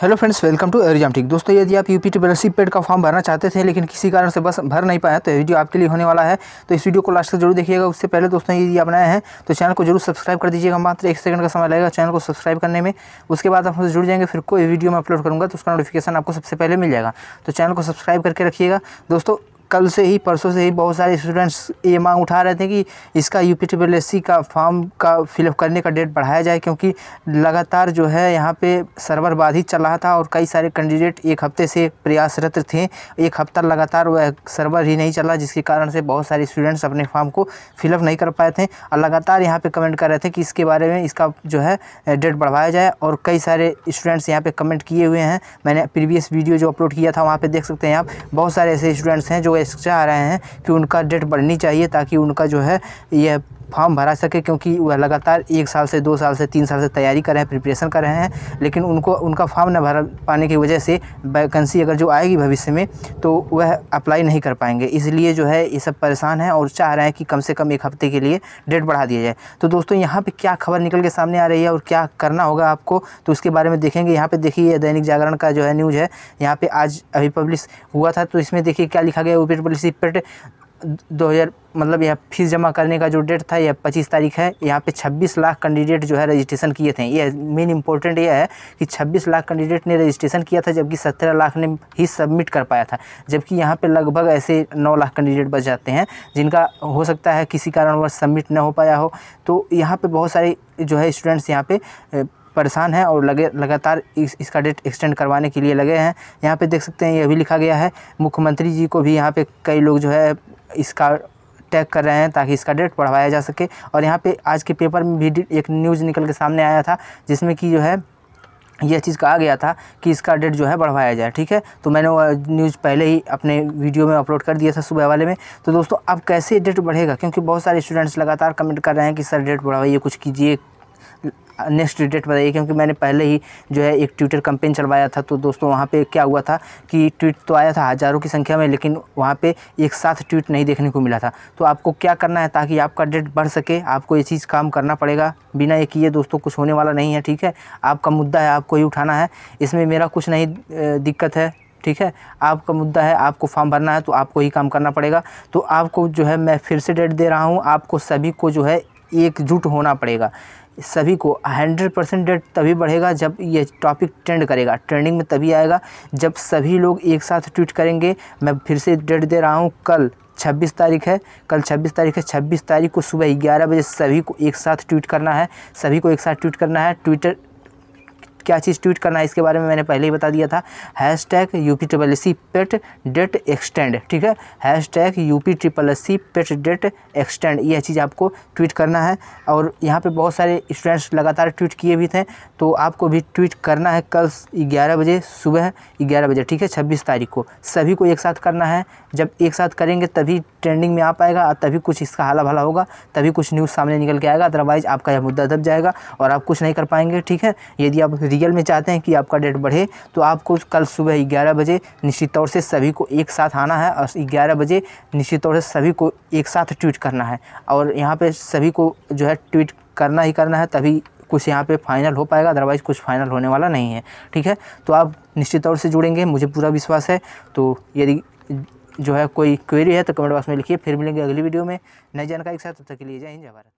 hello friends welcome to एरिजाम ठीक दोस्तों यदि आप यूपी टी बेलरशिप पेड का फॉर्म भरना चाहते थे लेकिन किसी कारण से बस भर नहीं पाया तो ये वीडियो आपके लिए होने वाला है तो इस वीडियो को लास्ट तक जरूर देखिएगा उससे पहले दोस्तों यदि आप नए हैं तो चैनल को जरूर सब्सक्राइब कर दीजिएगा मात्र एक सेकंड का समय लगेगा चैनल को सब्सक्राइब करने में उसके बाद आप हमसे जुड़ जाएंगे फिर कोई वीडियो मैं अपलोड करूँगा तो उसका नोटिफिकेशन आपको सबसे पहले मिल जाएगा तो चैनल को सब्सक्राइब करके रखिएगा दोस्तों कल से ही परसों से ही बहुत सारे स्टूडेंट्स ये मांग उठा रहे थे कि इसका यू पी का फॉर्म का फिलअप करने का डेट बढ़ाया जाए क्योंकि लगातार जो है यहाँ पे सर्वर बाधित चल रहा था और कई सारे कैंडिडेट एक हफ्ते से प्रयासरत थे एक हफ्ता लगातार वह सर्वर ही नहीं चला जिसके कारण से बहुत सारे स्टूडेंट्स अपने फॉर्म को फिलअप नहीं कर पाए थे और लगातार यहाँ पर कमेंट कर रहे थे कि इसके बारे में इसका जो है डेट बढ़वाया जाए और कई सारे स्टूडेंट्स यहाँ पर कमेंट किए हुए हैं मैंने प्रीवियस वीडियो जो अपलोड किया था वहाँ पर देख सकते हैं आप बहुत सारे ऐसे स्टूडेंट्स हैं जो इससे रहे हैं कि उनका डेट बढ़नी चाहिए ताकि उनका जो है यह फॉर्म भरा सके क्योंकि वह लगातार एक साल से दो साल से तीन साल से तैयारी कर रहे हैं प्रिपरेशन कर रहे हैं लेकिन उनको उनका फॉर्म न भरा पाने की वजह से वैकेंसी अगर जो आएगी भविष्य में तो वह अप्लाई नहीं कर पाएंगे इसलिए जो है ये सब परेशान हैं और चाह रहे हैं कि कम से कम एक हफ्ते के लिए डेट बढ़ा दिया जाए तो दोस्तों यहाँ पर क्या खबर निकल के सामने आ रही है और क्या करना होगा आपको तो उसके बारे में देखेंगे यहाँ पर देखिए दैनिक जागरण का जो है न्यूज़ है यहाँ पर आज अभी पब्लिश हुआ था तो इसमें देखिए क्या लिखा गया यूपी पुलिस पेट दो हज़ार मतलब यह फीस जमा करने का जो डेट था यह पच्चीस तारीख है यहाँ पे छब्बीस लाख कैंडिडेट जो है रजिस्ट्रेशन किए थे ये मेन इंपॉर्टेंट यह है कि छब्बीस लाख कैंडिडेट ने रजिस्ट्रेशन किया था जबकि सत्रह लाख ने ही सबमिट कर पाया था जबकि यहाँ पे लगभग ऐसे नौ लाख कैंडिडेट बच जाते हैं जिनका हो सकता है किसी कारणवश सबमिट ना हो पाया हो तो यहाँ पर बहुत सारे जो है स्टूडेंट्स यहाँ पर परेशान हैं और लगे लगातार इस, इसका डेट एक्सटेंड करवाने के लिए लगे हैं यहाँ पे देख सकते हैं यह भी लिखा गया है मुख्यमंत्री जी को भी यहाँ पे कई लोग जो है इसका टैग कर रहे हैं ताकि इसका डेट पढ़वाया जा सके और यहाँ पे आज के पेपर में भी एक न्यूज़ निकल के सामने आया था जिसमें कि जो है यह चीज़ कहा गया था कि इसका डेट जो है बढ़वाया जाए ठीक है तो मैंने वो न्यूज़ पहले ही अपने वीडियो में अपलोड कर दिया था सुबह वाले में तो दोस्तों अब कैसे डेट बढ़ेगा क्योंकि बहुत सारे स्टूडेंट्स लगातार कमेंट कर रहे हैं कि सर डेट बढ़वाइए कुछ कीजिए नेक्स्ट डेट बताइए क्योंकि मैंने पहले ही जो है एक ट्विटर कंपेन चलवाया था तो दोस्तों वहाँ पे क्या हुआ था कि ट्वीट तो आया था हज़ारों की संख्या में लेकिन वहाँ पे एक साथ ट्वीट नहीं देखने को मिला था तो आपको क्या करना है ताकि आपका डेट बढ़ सके आपको ये चीज़ काम करना पड़ेगा बिना ये किए दोस्तों कुछ होने वाला नहीं है ठीक है आपका मुद्दा है आपको ही उठाना है इसमें मेरा कुछ नहीं दिक्कत है ठीक है आपका मुद्दा है आपको फॉर्म भरना है तो आपको ही काम करना पड़ेगा तो आपको जो है मैं फिर से डेट दे रहा हूँ आपको सभी को जो है एकजुट होना पड़ेगा सभी को हंड्रेड परसेंट डेट तभी बढ़ेगा जब ये टॉपिक ट्रेंड करेगा ट्रेंडिंग में तभी आएगा जब सभी लोग एक साथ ट्वीट करेंगे मैं फिर से डेट दे रहा हूँ कल 26 तारीख है कल 26 तारीख है 26 तारीख को सुबह ग्यारह बजे सभी को एक साथ ट्वीट करना है सभी को एक साथ ट्वीट करना है ट्विटर क्या चीज़ ट्वीट करना है इसके बारे में मैंने पहले ही बता दिया था hashtag U P triple C पेट डेट एक्सटेंड ठीक है hashtag U P triple C पेट डेट एक्सटेंड यह चीज़ आपको ट्वीट करना है और यहाँ पे बहुत सारे स्टूडेंट्स लगातार ट्वीट किए भी थे तो आपको भी ट्वीट करना है कल ग्यारह बजे सुबह ग्यारह बजे ठीक है छब्बीस तारीख को सभी को एक साथ करना है जब एक साथ करेंगे तभी ट्रेंडिंग में आ पाएगा और तभी कुछ इसका हाला भला होगा तभी कुछ न्यूज़ सामने निकल के आएगा अदरवाइज़ आपका यह मुद्दा दब जाएगा और आप कुछ नहीं कर पाएंगे ठीक है यदि आप रियल में चाहते हैं कि आपका डेट बढ़े तो आपको कल सुबह ग्यारह बजे निश्चित तौर से सभी को एक साथ आना है और ग्यारह बजे निश्चित तौर से सभी को एक साथ ट्वीट करना है और यहाँ पर सभी को जो है ट्वीट करना ही करना है तभी कुछ यहाँ पे फाइनल हो पाएगा अदरवाइज़ कुछ फाइनल होने वाला नहीं है ठीक है तो आप निश्चित तौर से जुड़ेंगे मुझे पूरा विश्वास है तो यदि जो है कोई क्वेरी है तो कमेंट बॉक्स में लिखिए फिर मिलेंगे अगली वीडियो में नई जानकारी के साथ तब तक के लिए जय हिंद जय भारत